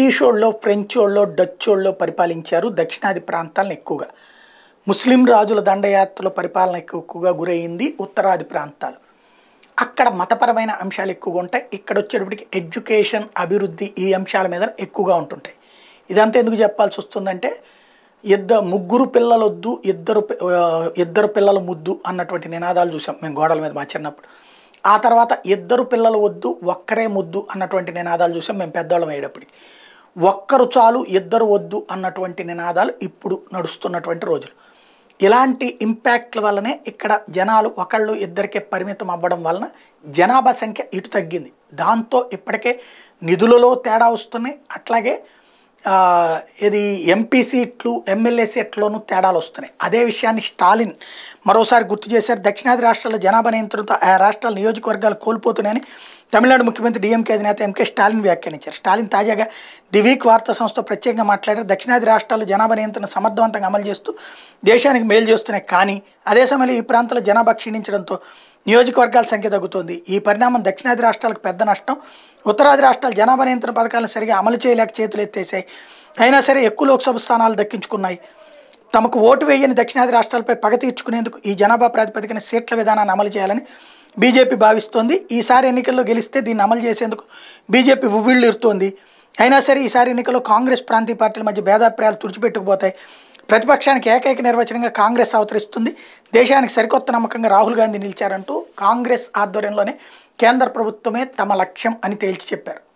British వాళ్ళు French వాళ్ళు Dutch వాళ్ళు పరిపాలించారు దక్షిణాది ప్రాంతాలను ఎక్కువగా ముస్లిం రాజుల దండయాత్రల పరిపాలన ఎక్కువగా గురయింది ఉత్తరాది ప్రాంతాలు అక్కడ మతపరమైన అంశాలు ఎక్కువగా ఉంటాయి ఇక్కడ వచ్చేటప్పటికి ఎడ్యుకేషన్ అభివృద్ధి ఈ అంశాల మీద ఎక్కువగా ఉంటుంటాయి ఇదంతా ఎందుకు చెప్పాల్సి వస్తుందంటే ఇద్దరు ముగ్గురు పిల్లలు వద్దు ఇద్దరు ఇద్దరు పిల్లల ముద్దు అన్నటువంటి నినాదాలు చూసాం మేము గోడల మీద మా చిన్నప్పుడు ఆ తర్వాత ఇద్దరు పిల్లలు వద్దు ఒక్కరే ముద్దు అన్నటువంటి నినాదాలు చూసాం మేము పెద్దవాళ్ళం అయ్యేటప్పటికి ఒక్కరు చాలు ఇద్దరు వద్దు అన్నటువంటి నినాదాలు ఇప్పుడు నడుస్తున్నటువంటి రోజులు ఇలాంటి ఇంపాక్ట్ల వల్లనే ఇక్కడ జనాలు ఒకళ్ళు ఇద్దరికే పరిమితం అవ్వడం వలన జనాభా సంఖ్య ఇటు తగ్గింది దాంతో ఇప్పటికే నిధులలో తేడా వస్తున్నాయి అట్లాగే ఇది ఎంపీ సీట్లు ఎమ్మెల్యే సీట్లోనూ తేడాలు వస్తున్నాయి అదే విషయాన్ని స్టాలిన్ మరోసారి గుర్తు చేశారు దక్షిణాది రాష్ట్రాల జనాభా నియంత్రణతో ఆ రాష్ట్రాల నియోజకవర్గాలు కోల్పోతున్నాయని తమిళనాడు ముఖ్యమంత్రి డిఎంకే అధినేత ఎంకే స్టాలిన్ వ్యాఖ్యానించారు స్టాలిన్ తాజాగా ది వీక్ వార్తా సంస్థ ప్రత్యేకంగా మాట్లాడారు దక్షిణాది రాష్ట్రాలు జనాభా నియంత్రణ సమర్థవంతంగా అమలు చేస్తూ దేశానికి మేలు చేస్తున్నాయి కానీ అదే సమయంలో ఈ ప్రాంతంలో జనాభా క్షీణించడంతో నియోజకవర్గాల సంఖ్య తగ్గుతోంది ఈ పరిణామం దక్షిణాది రాష్ట్రాలకు పెద్ద నష్టం ఉత్తరాది రాష్ట్రాలు జనాభా నియంత్రణ పథకాలను సరిగా అమలు చేయలేక చేతులు ఎత్తేసాయి అయినా సరే ఎక్కువ లోక్సభ స్థానాలు దక్కించుకున్నాయి తమకు ఓటు వేయని దక్షిణాది రాష్ట్రాలపై పగ తీర్చుకునేందుకు ఈ జనాభా ప్రాతిపదికన సీట్ల విధానాన్ని అమలు చేయాలని బీజేపీ భావిస్తోంది ఈసారి ఎన్నికల్లో గెలిస్తే దీన్ని అమలు చేసేందుకు బీజేపీ ఉవ్విళ్ళిరుతోంది అయినా సరే ఈసారి ఎన్నికల్లో కాంగ్రెస్ ప్రాంతీయ పార్టీల మధ్య భేదాభిప్రాయాలు తుడిచిపెట్టుకుపోతాయి ప్రతిపక్షానికి ఏకైక నిర్వచనంగా కాంగ్రెస్ అవతరిస్తుంది దేశానికి సరికొత్త నమ్మకంగా రాహుల్ గాంధీ నిలిచారంటూ కాంగ్రెస్ ఆధ్వర్యంలోనే కేంద్ర ప్రభుత్వమే తమ లక్ష్యం అని తేల్చి చెప్పారు